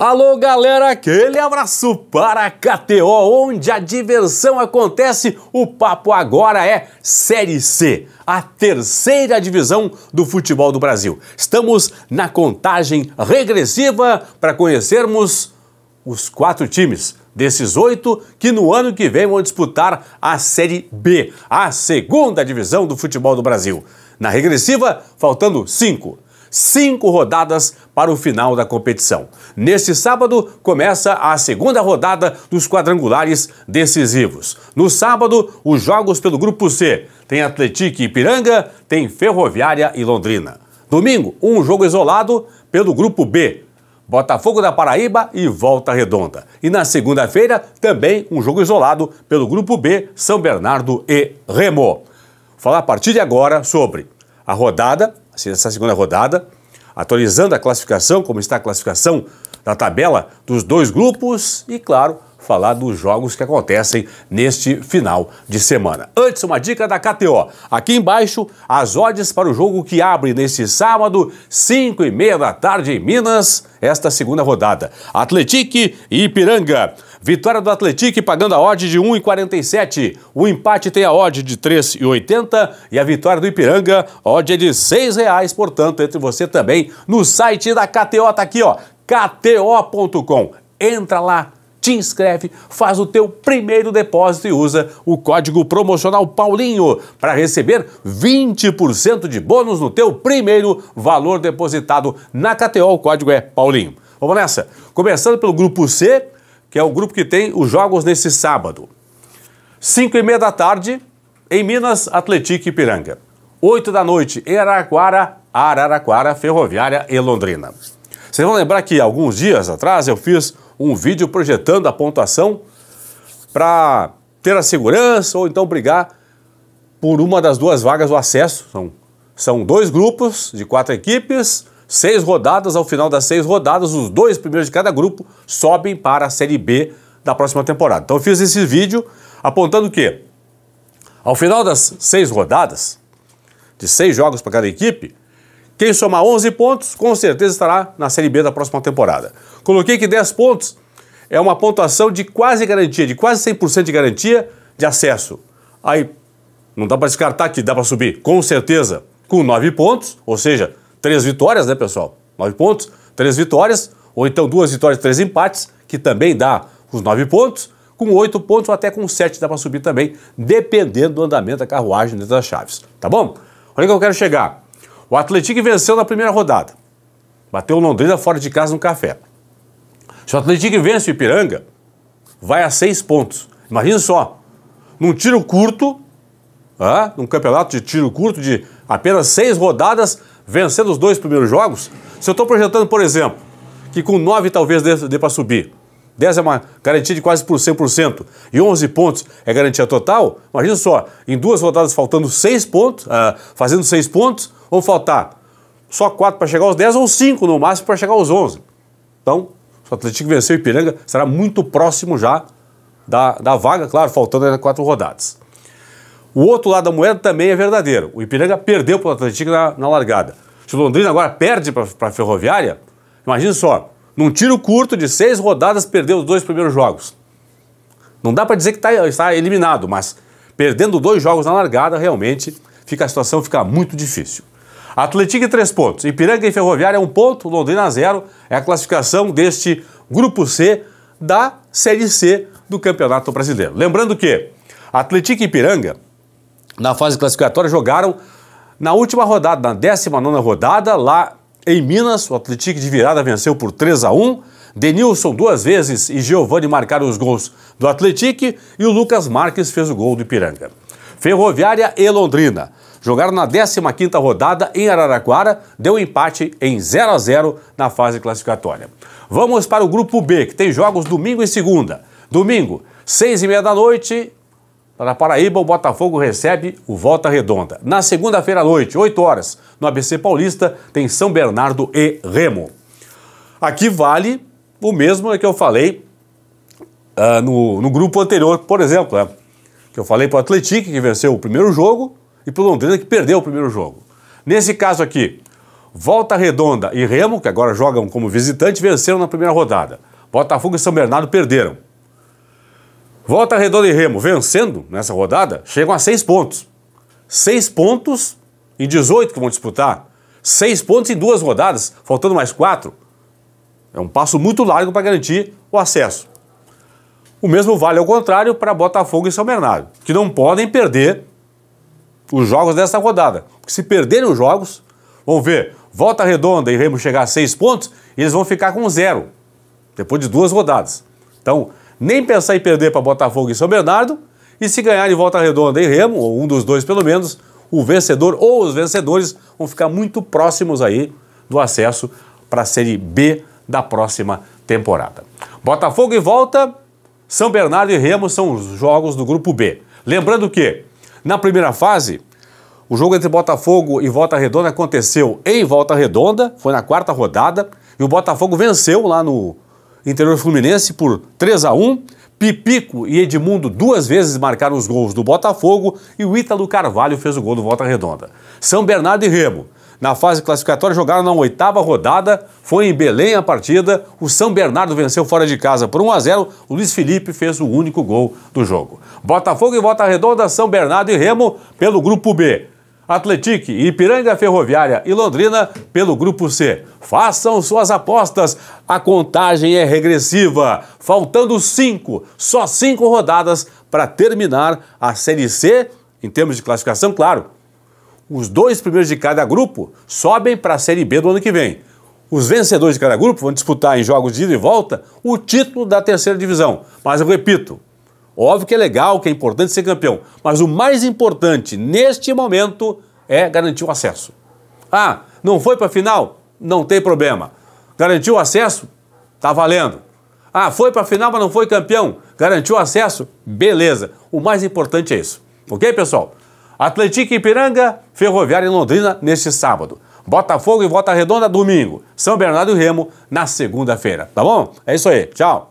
Alô, galera, aquele abraço para KTO, onde a diversão acontece. O papo agora é Série C, a terceira divisão do futebol do Brasil. Estamos na contagem regressiva para conhecermos os quatro times desses oito que no ano que vem vão disputar a Série B, a segunda divisão do futebol do Brasil. Na regressiva, faltando cinco cinco rodadas para o final da competição. Neste sábado, começa a segunda rodada dos quadrangulares decisivos. No sábado, os jogos pelo Grupo C. Tem Atlético e Ipiranga, tem Ferroviária e Londrina. Domingo, um jogo isolado pelo Grupo B. Botafogo da Paraíba e Volta Redonda. E na segunda-feira, também um jogo isolado pelo Grupo B, São Bernardo e Remo. Vou falar a partir de agora sobre a rodada nessa segunda rodada, atualizando a classificação, como está a classificação da tabela dos dois grupos e, claro, falar dos jogos que acontecem neste final de semana. Antes, uma dica da KTO. Aqui embaixo, as odds para o jogo que abre neste sábado, 5 e meia da tarde em Minas, esta segunda rodada. Atletique e Ipiranga. Vitória do Atlético pagando a odd de 1,47. O empate tem a odd de 3,80 e a vitória do Ipiranga, odd é de R$ 6,00, portanto, entre você também no site da KTO, tá aqui, ó, kto.com. Entra lá, te inscreve, faz o teu primeiro depósito e usa o código promocional Paulinho para receber 20% de bônus no teu primeiro valor depositado na KTO. O código é Paulinho. Vamos nessa. Começando pelo grupo C, que é o grupo que tem os jogos nesse sábado. 5 e meia da tarde, em Minas, Atlético e Piranga. 8 da noite, em Araraquara, Araraquara, Ferroviária e Londrina. Vocês vão lembrar que alguns dias atrás eu fiz um vídeo projetando a pontuação para ter a segurança ou então brigar por uma das duas vagas do acesso. São, são dois grupos de quatro equipes, Seis rodadas, ao final das seis rodadas, os dois primeiros de cada grupo sobem para a Série B da próxima temporada. Então eu fiz esse vídeo apontando que, ao final das seis rodadas, de seis jogos para cada equipe, quem somar 11 pontos com certeza estará na Série B da próxima temporada. Coloquei que 10 pontos é uma pontuação de quase garantia, de quase 100% de garantia de acesso. Aí não dá para descartar que dá para subir, com certeza, com 9 pontos, ou seja, Três vitórias, né, pessoal? Nove pontos, três vitórias, ou então duas vitórias e três empates, que também dá os nove pontos. Com oito pontos ou até com sete dá para subir também, dependendo do andamento da carruagem dentro das chaves. Tá bom? Olha que eu quero chegar. O Atlético venceu na primeira rodada. Bateu o Londrina fora de casa no café. Se o Atlético vence o Ipiranga, vai a seis pontos. Imagina só. Num tiro curto, ah, num campeonato de tiro curto de apenas seis rodadas, vencendo os dois primeiros jogos, se eu estou projetando, por exemplo, que com 9 talvez dê, dê para subir, 10 é uma garantia de quase por 100% e 11 pontos é garantia total, imagina só, em duas rodadas faltando 6 pontos, uh, fazendo 6 pontos, vão faltar só 4 para chegar aos 10 ou 5 no máximo para chegar aos 11. Então, se o Atlético vencer o Ipiranga, será muito próximo já da, da vaga, claro, faltando ainda 4 rodadas. O outro lado da moeda também é verdadeiro. O Ipiranga perdeu para o Atlético na, na largada. Se o Londrina agora perde para a Ferroviária, imagine só, num tiro curto de seis rodadas, perdeu os dois primeiros jogos. Não dá para dizer que tá, está eliminado, mas perdendo dois jogos na largada, realmente fica a situação fica muito difícil. Atlético três pontos, Ipiranga e Ferroviária um ponto, Londrina zero. É a classificação deste grupo C da Série C do Campeonato Brasileiro. Lembrando que Atlético e Ipiranga na fase classificatória, jogaram na última rodada, na 19 rodada, lá em Minas. O Atlético de virada venceu por 3 a 1 Denilson duas vezes e Giovani marcaram os gols do Atlético e o Lucas Marques fez o gol do Ipiranga. Ferroviária e Londrina. Jogaram na 15ª rodada em Araraquara, deu empate em 0 a 0 na fase classificatória. Vamos para o grupo B, que tem jogos domingo e segunda. Domingo, 6 e meia da noite, na Paraíba, o Botafogo recebe o Volta Redonda. Na segunda-feira à noite, 8 horas, no ABC Paulista, tem São Bernardo e Remo. Aqui vale o mesmo que eu falei uh, no, no, grupo anterior, por exemplo. Né? Que eu falei para o Atlético, que venceu o primeiro jogo, e para o Londrina, que perdeu o primeiro jogo. Nesse caso aqui, Volta Redonda e Remo, que agora jogam como visitante, venceram na primeira rodada. Botafogo e São Bernardo perderam. Volta Redonda e Remo vencendo nessa rodada, chegam a seis pontos. Seis pontos em 18 que vão disputar. Seis pontos em duas rodadas, faltando mais quatro. É um passo muito largo para garantir o acesso. O mesmo vale ao contrário para Botafogo e São Bernardo, que não podem perder os jogos dessa rodada. Porque se perderem os jogos, vão ver Volta Redonda e Remo chegar a seis pontos, e eles vão ficar com zero, depois de duas rodadas. Então, nem pensar em perder para Botafogo e São Bernardo, e se ganhar de volta redonda em Remo, ou um dos dois pelo menos, o vencedor ou os vencedores vão ficar muito próximos aí do acesso para a Série B da próxima temporada. Botafogo e volta, São Bernardo e Remo são os jogos do grupo B. Lembrando que, na primeira fase, o jogo entre Botafogo e Volta Redonda aconteceu em Volta Redonda, foi na quarta rodada, e o Botafogo venceu lá no interior fluminense por 3 a 1 Pipico e Edmundo duas vezes marcaram os gols do Botafogo e o Ítalo Carvalho fez o gol do Volta Redonda. São Bernardo e Remo. Na fase classificatória jogaram na oitava rodada, foi em Belém a partida, o São Bernardo venceu fora de casa por 1 a 0, o Luiz Felipe fez o único gol do jogo. Botafogo e Volta Redonda, São Bernardo e Remo pelo grupo B. Atletique, Ipiranga Ferroviária e Londrina pelo Grupo C. Façam suas apostas. A contagem é regressiva, faltando cinco, só cinco rodadas para terminar a Série C, em termos de classificação, claro. Os dois primeiros de cada grupo sobem para a Série B do ano que vem. Os vencedores de cada grupo vão disputar em jogos de ida e volta o título da terceira divisão. Mas eu repito, Óbvio que é legal, que é importante ser campeão, mas o mais importante neste momento é garantir o acesso. Ah, não foi para a final? Não tem problema. Garantiu o acesso? Tá valendo. Ah, foi para a final, mas não foi campeão? Garantiu o acesso? Beleza. O mais importante é isso. Ok, pessoal? Atlético Ipiranga, Ferroviária em Londrina neste sábado. Botafogo e Volta Redonda domingo. São Bernardo e Remo na segunda-feira. Tá bom? É isso aí. Tchau.